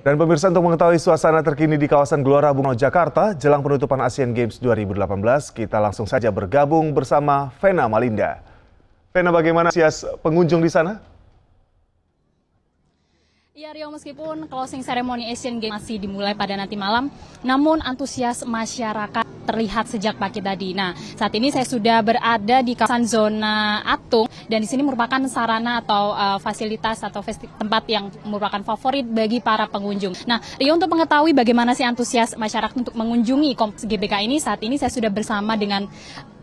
Dan pemirsa untuk mengetahui suasana terkini di kawasan Gelora Bung Jakarta jelang penutupan Asian Games 2018, kita langsung saja bergabung bersama Vena Malinda. Vena bagaimana sias pengunjung di sana? Ya Rio, meskipun closing ceremony Asian Games masih dimulai pada nanti malam, namun antusias masyarakat terlihat sejak pagi tadi. Nah, saat ini saya sudah berada di kawasan zona Atung, dan di sini merupakan sarana atau uh, fasilitas atau tempat yang merupakan favorit bagi para pengunjung. Nah, Rio untuk mengetahui bagaimana sih antusias masyarakat untuk mengunjungi Kompleks GBK ini, saat ini saya sudah bersama dengan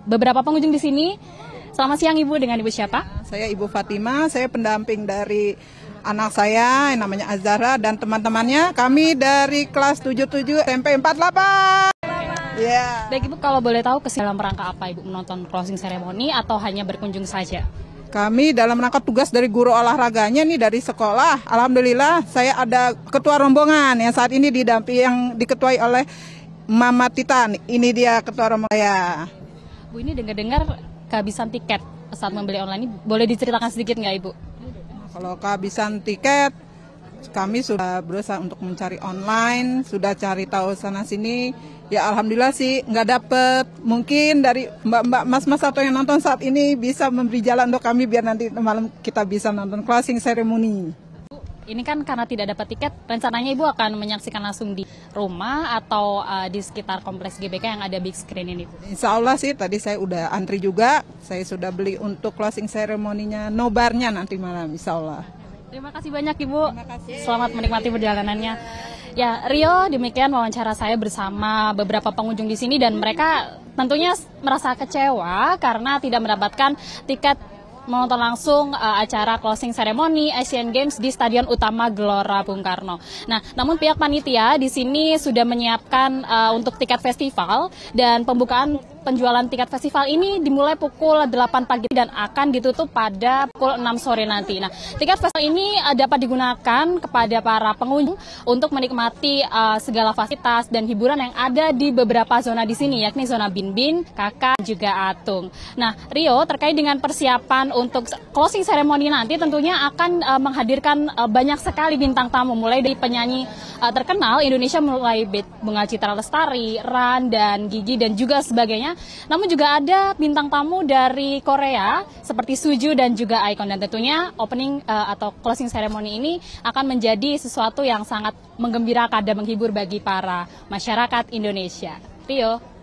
beberapa pengunjung di sini. Selamat siang Ibu, dengan Ibu siapa? Saya Ibu Fatima, saya pendamping dari anak saya yang namanya Azara dan teman-temannya. Kami dari kelas 77 SMP 48. Yeah. Baik Ibu, kalau boleh tahu ke dalam rangka apa Ibu menonton closing ceremony atau hanya berkunjung saja? Kami dalam rangka tugas dari guru olahraganya nih dari sekolah, alhamdulillah saya ada ketua rombongan yang saat ini didampingi yang diketuai oleh Mama Titan. Ini dia ketua rombongan saya. Bu ini dengar-dengar kehabisan tiket saat membeli online ini boleh diceritakan sedikit nggak Ibu? Kalau kehabisan tiket kami sudah berusaha untuk mencari online, sudah cari tahu sana sini. Ya alhamdulillah sih nggak dapet. Mungkin dari mbak-mbak, mas-mas atau yang nonton saat ini bisa memberi jalan untuk kami biar nanti malam kita bisa nonton closing ceremony. Ini kan karena tidak dapat tiket, rencananya Ibu akan menyaksikan langsung di rumah atau uh, di sekitar kompleks GBK yang ada big screen ini. Insya Allah sih, tadi saya udah antri juga, saya sudah beli untuk closing ceremoninya, nobarnya nanti malam, insya Allah. Terima kasih banyak Ibu. kasih. Selamat menikmati perjalanannya. Ya, Rio, demikian wawancara saya bersama beberapa pengunjung di sini dan mereka tentunya merasa kecewa karena tidak mendapatkan tiket menonton langsung uh, acara closing ceremony Asian Games di Stadion Utama Gelora Bung Karno. Nah, namun pihak panitia di sini sudah menyiapkan uh, untuk tiket festival dan pembukaan penjualan tiket festival ini dimulai pukul 8 pagi dan akan ditutup pada pukul 6 sore nanti. Nah, tiket festival ini eh, dapat digunakan kepada para pengunjung untuk menikmati uh, segala fasilitas dan hiburan yang ada di beberapa zona di sini, yakni zona Binbin, Kakak, juga Atung. Nah, Rio, terkait dengan persiapan untuk closing ceremony nanti tentunya akan uh, menghadirkan uh, banyak sekali bintang tamu, mulai dari penyanyi uh, terkenal Indonesia mulai Bunga Citra Lestari, Ran, dan Gigi, dan juga sebagainya namun juga ada bintang tamu dari Korea seperti Suju dan juga Icon dan tentunya opening uh, atau closing ceremony ini akan menjadi sesuatu yang sangat menggembirakan dan menghibur bagi para masyarakat Indonesia. Rio.